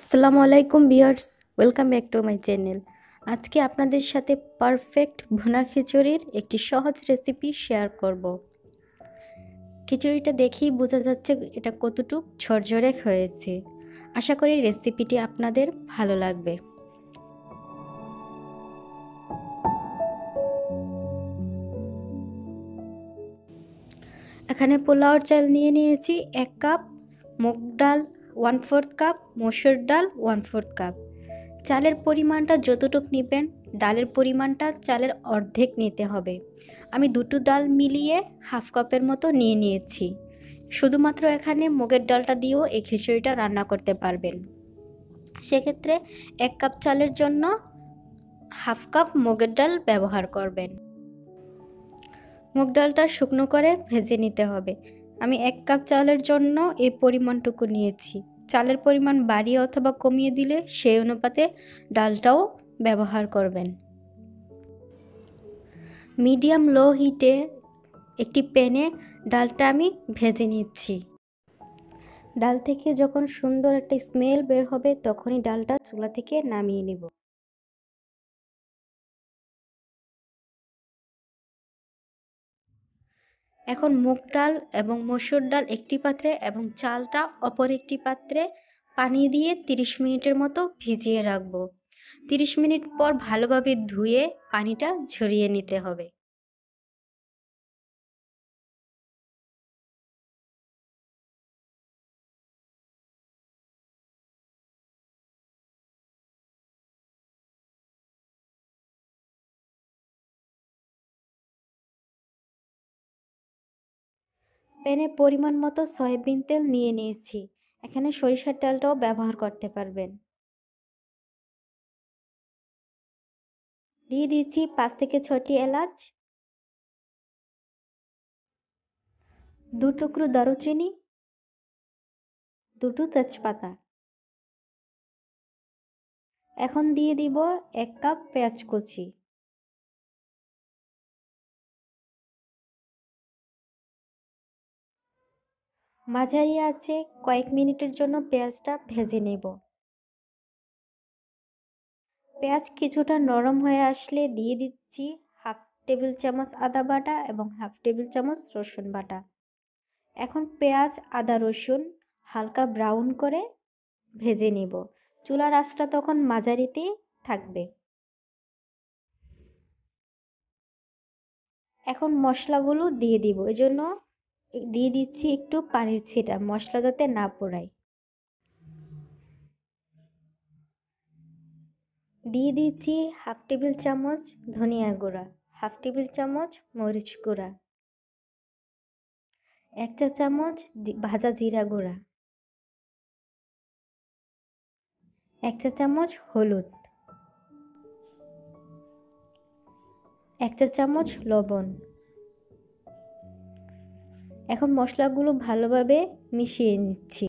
আসসালামু আলাইকুম বিয়ার্স welcome back to my channel আজকে আপনাদের সাথে পারফেক্ট ভুনা খিচুড়ির একটি সহজ রেসিপি শেয়ার করব খিচুড়িটা দেখেই বোঝা যাচ্ছে এটা কতটুক ঝরঝরে হয়েছে আশা করি রেসিপিটি আপনাদের ভালো লাগবে এখানে পোলাওর চাল নিয়ে নিয়েছি এক কাপ মুগ ডাল ওয়ান ফোর্থ কাপ মসুর ডাল ওয়ান ফোর্থ কাপ চালের পরিমাণটা যতটুক নেবেন ডালের পরিমাণটা চালের অর্ধেক নিতে হবে আমি দুটো ডাল মিলিয়ে হাফ কাপের মতো নিয়ে নিয়েছি শুধুমাত্র এখানে মুগের ডালটা দিয়েও এই খিচুড়িটা রান্না করতে পারবেন সেক্ষেত্রে এক কাপ চালের জন্য হাফ কাপ মুগের ডাল ব্যবহার করবেন মুগ ডালটা শুকনো করে ভেজে নিতে হবে আমি এক কাপ চালের জন্য এই পরিমাণটুকু নিয়েছি চালের পরিমাণ বাড়িয়ে অথবা কমিয়ে দিলে সেই অনুপাতে ডালটাও ব্যবহার করবেন মিডিয়াম লো হিটে একটি প্যানে ডালটা আমি ভেজে নিচ্ছি ডাল থেকে যখন সুন্দর একটা স্মেল বের হবে তখনই ডালটা চুলা থেকে নামিয়ে নেব এখন মুগ ডাল এবং মসুর ডাল একটি পাত্রে এবং চালটা অপর একটি পাত্রে পানি দিয়ে তিরিশ মিনিটের মতো ভিজিয়ে রাখবো তিরিশ মিনিট পর ভালোভাবে ধুয়ে পানিটা ঝরিয়ে নিতে হবে প্যানে পরিমাণ মতো সয়াবিন তেল নিয়ে নিয়েছি এখানে সরিষার তেলটাও ব্যবহার করতে পারবেন দিয়ে দিচ্ছি পাঁচ থেকে ছটি এলাচ দু টুকরো দারুচিনি দুটো তেজপাতা এখন দিয়ে দিব এক কাপ পেঁয়াজ কুচি মাঝারি আছে কয়েক মিনিটের জন্য পেঁয়াজটা ভেজে নেব পেঁয়াজ কিছুটা নরম হয়ে আসলে দিয়ে দিচ্ছি হাফ টেবিল চামচ আদা বাটা এবং হাফ টেবিল চামচ রসুন বাটা এখন পেঁয়াজ আদা রসুন হালকা ব্রাউন করে ভেজে নেব চুলার রাসটা তখন মাঝারিতেই থাকবে এখন মশলাগুলো দিয়ে দিব এজন্য দিয়ে দিচ্ছি একটু পানির ছিটা মশলা যাতে না পোড়ায় দিয়ে দিচ্ছি হাফ টেবিল চামচ ধনিয়া গুঁড়া হাফ টেবিল চামচ মরিচ গুঁড়া এক চা চামচ ভাজা জিরা গুঁড়া এক চা চামচ হলুদ এক চা চামচ লবণ এখন মশলাগুলো ভালোভাবে মিশিয়ে নিচ্ছি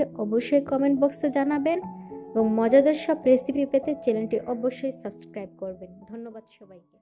হয়েছে অবশ্যই কমেন্ট বক্সে জানাবেন এবং মজাদার সব রেসিপি পেতে চ্যানেলটি অবশ্যই সাবস্ক্রাইব করবেন ধন্যবাদ সবাইকে